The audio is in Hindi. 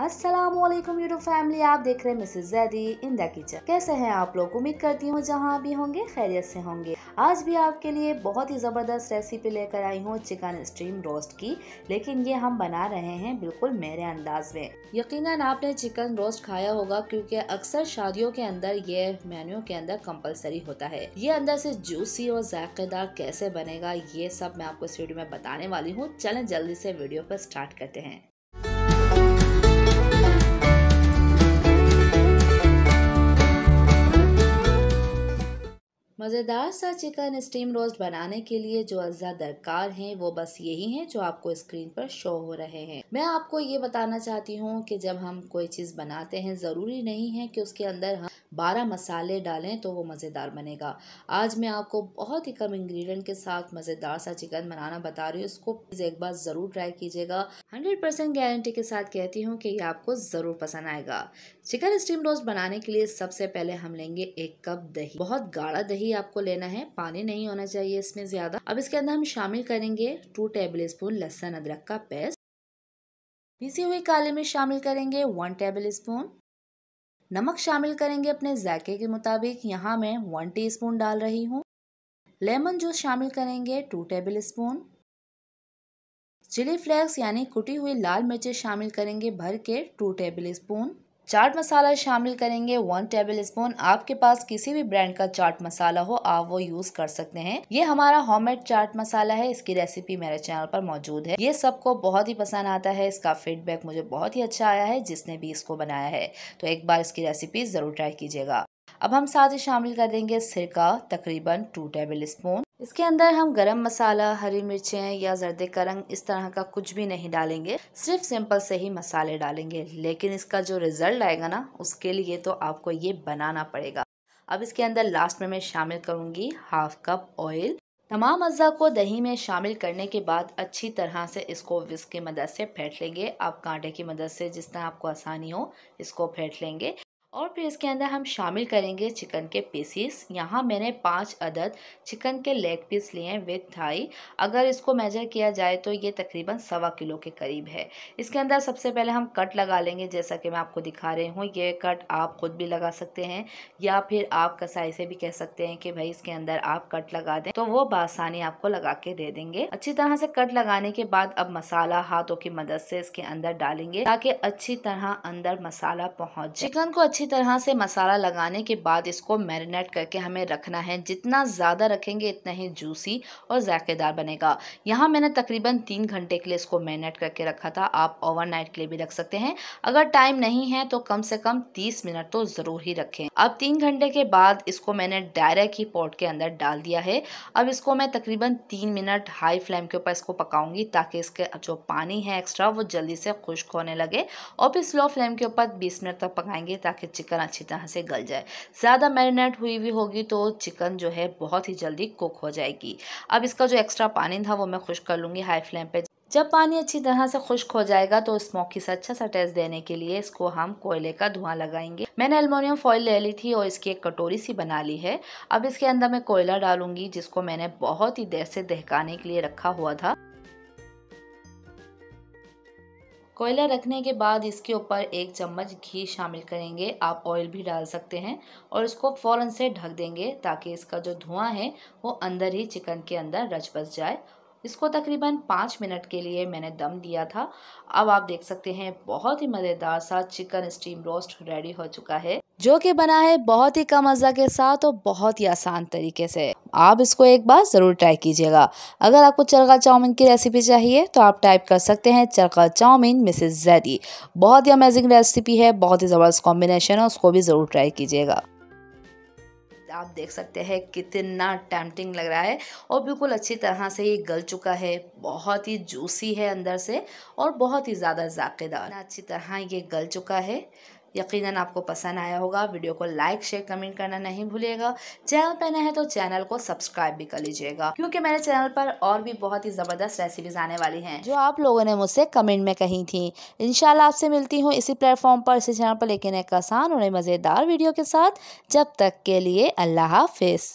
असलम यूट्यूब फैमिली आप देख रहे हैं Mrs Zaidi in the kitchen कैसे हैं आप लोग उम्मीद करती हूँ जहाँ भी होंगे खैरियत से होंगे आज भी आपके लिए बहुत ही ज़बरदस्त रेसिपी लेकर आई हूँ चिकन स्टीम रोस्ट की लेकिन ये हम बना रहे हैं बिल्कुल मेरे अंदाज में यकीनन आपने चिकन रोस्ट खाया होगा क्योंकि अक्सर शादियों के अंदर ये मेन्यू के अंदर कंपलसरी होता है ये अंदर से जूसी और जायकेदार कैसे बनेगा ये सब मैं आपको इस वीडियो में बताने वाली हूँ चलें जल्दी से वीडियो पर स्टार्ट करते हैं मज़ेदार सा चिकन स्टीम रोस्ट बनाने के लिए जो अज्जा दरकार हैं वो बस यही हैं जो आपको स्क्रीन पर शो हो रहे हैं मैं आपको ये बताना चाहती हूँ कि जब हम कोई चीज़ बनाते हैं ज़रूरी नहीं है कि उसके अंदर हम बारह मसाले डालें तो वो मज़ेदार बनेगा आज मैं आपको बहुत ही कम इंग्रेडिएंट के साथ मज़ेदार सा चिकन बनाना बता रही हूँ इसको प्लीज़ एक बार ज़रूर ट्राई कीजिएगा हंड्रेड परसेंट गारंटी के साथ कहती हूँ कि ये आपको ज़रूर पसंद आएगा चिकन स्टीम रोस्ट बनाने के लिए सबसे पहले हम लेंगे एक कप दही बहुत गाढ़ा दही ही आपको लेना है पानी नहीं होना चाहिए इसमें ज़्यादा अब इसके अंदर हम शामिल करेंगे टू टेबल स्पून लहसन अदरक का पेस्ट पीसी हुई काले में शामिल करेंगे वन टेबल स्पून नमक शामिल करेंगे अपने जायके के मुताबिक यहाँ मैं वन टीस्पून डाल रही हूँ लेमन जूस शामिल करेंगे two tablespoon chilli flakes यानी कुटी हुई लाल मिर्चें शामिल करेंगे भर के two tablespoon chaat masala शामिल करेंगे वन टेबल स्पून आपके पास किसी भी ब्रांड का चाट मसाला हो आप वो यूज कर सकते हैं ये हमारा होममेड चाट मसाला है इसकी रेसिपी मेरे चैनल पर मौजूद है ये सबको बहुत ही पसंद आता है इसका फीडबैक मुझे बहुत ही अच्छा आया है जिसने भी इसको बनाया है तो एक बार इसकी रेसिपी ज़रूर ट्राई कीजिएगा अब हम साथ ही शामिल कर देंगे सिरका तकरीबन टू टेबल स्पून इसके अंदर हम गरम मसाला हरी मिर्चें या जर्दे का रंग इस तरह का कुछ भी नहीं डालेंगे सिर्फ सिंपल से ही मसाले डालेंगे लेकिन इसका जो रिज़ल्ट आएगा ना उसके लिए तो आपको ये बनाना पड़ेगा अब इसके अंदर लास्ट में मैं शामिल करूंगी हाफ कप ऑयल तमाम अज्जा को दही में शामिल करने के बाद अच्छी तरह से इसको विस्क की मदद से फेंट लेंगे आप कांटे की मदद से जिस तरह आपको आसानी हो इसको फेंट लेंगे और फिर इसके अंदर हम शामिल करेंगे चिकन के पीसीस यहाँ मैंने पाँच अदद चिकन के लेग पीस लिए हैं विथ थाई अगर इसको मेजर किया जाए तो ये तकरीबन सवा किलो के करीब है इसके अंदर सबसे पहले हम कट लगा लेंगे जैसा कि मैं आपको दिखा रही हूँ ये कट आप ख़ुद भी लगा सकते हैं या फिर आप कसाई से भी कह सकते हैं कि भाई इसके अंदर आप कट लगा दें तो वो बासानी आपको लगा के दे देंगे अच्छी तरह से कट लगाने के बाद अब मसाला हाथों की मदद से इसके अंदर डालेंगे ताकि अच्छी तरह अंदर मसाला पहुँच चिकन को अच्छी अच्छी तरह से मसाला लगाने के बाद इसको मैरिनेट करके हमें रखना है जितना ज़्यादा रखेंगे इतना ही जूसी और ज़ायकेदार बनेगा यहाँ मैंने तकरीबन तीन घंटे के लिए इसको मैरिनेट करके रखा था आप ओवरनाइट के लिए भी रख सकते हैं अगर टाइम नहीं है तो कम से कम तीस मिनट तो ज़रूर ही रखें अब तीन घंटे के बाद इसको मैंने डायरेक्ट ही पॉट के अंदर डाल दिया है अब इसको मैं तकरीबन तीन मिनट हाई फ्लेम के ऊपर इसको पकाऊंगी ताकि इसके जो पानी है एक्स्ट्रा वो जल्दी से खुश्क होने लगे और फिर स्लो फ्लेम के ऊपर बीस मिनट तक पकाएंगे ताकि चिकन अच्छी तरह से गल जाए ज़्यादा मैरिनेट हुई हुई होगी तो चिकन जो है बहुत ही जल्दी कुक हो जाएगी अब इसका जो एक्स्ट्रा पानी था वो मैं खुश कर लूँगी हाई फ्लेम पर जब पानी अच्छी तरह से खुश्क हो जाएगा तो स्मोकी से अच्छा सा टेस्ट देने के लिए इसको हम कोयले का धुआं लगाएंगे मैंने अल्मोनियम फॉइल ले ली थी और इसकी एक कटोरी सी बना ली है अब इसके अंदर मैं कोयला डालूंगी जिसको मैंने बहुत ही देर से दहकाने के लिए रखा हुआ था कोयला रखने के बाद इसके ऊपर एक चम्मच घी शामिल करेंगे आप ऑयल भी डाल सकते हैं और इसको फ़ौरन से ढक देंगे ताकि इसका जो धुआं है वो अंदर ही चिकन के अंदर रच बस जाए इसको तकरीबन पाँच मिनट के लिए मैंने दम दिया था अब आप देख सकते हैं बहुत ही मज़ेदार सा चिकन स्टीम रोस्ट रेडी हो चुका है जो कि बना है बहुत ही कम अज़ा के साथ और बहुत ही आसान तरीके से आप इसको एक बार ज़रूर ट्राई कीजिएगा अगर आपको चरखा चाउमीन की रेसिपी चाहिए तो आप टाइप कर सकते हैं चरखा चाउमीन मिसेस जैदी बहुत ही अमेजिंग रेसिपी है बहुत ही ज़बरदस्त कॉम्बिनेशन है उसको भी ज़रूर ट्राई कीजिएगा आप देख सकते हैं कितना टैम्पटिंग लग रहा है और बिल्कुल अच्छी तरह से ये गल चुका है बहुत ही जूसी है अंदर से और बहुत ही ज़्यादा जाकेदार अच्छी तरह ये गल चुका है यकीनन आपको पसंद आया होगा वीडियो को लाइक शेयर कमेंट करना नहीं भूलिएगा चैनल पर नए हैं तो चैनल को सब्सक्राइब भी कर लीजिएगा क्योंकि मेरे चैनल पर और भी बहुत ही ज़बरदस्त रेसिपीज आने वाली हैं जो आप लोगों ने मुझसे कमेंट में कही थी इनशाला आपसे मिलती हूँ इसी प्लेटफॉर्म पर इसी चैनल पर लेकिन एक आसान और मज़ेदार वीडियो के साथ जब तक के लिए अल्लाह हाफिज़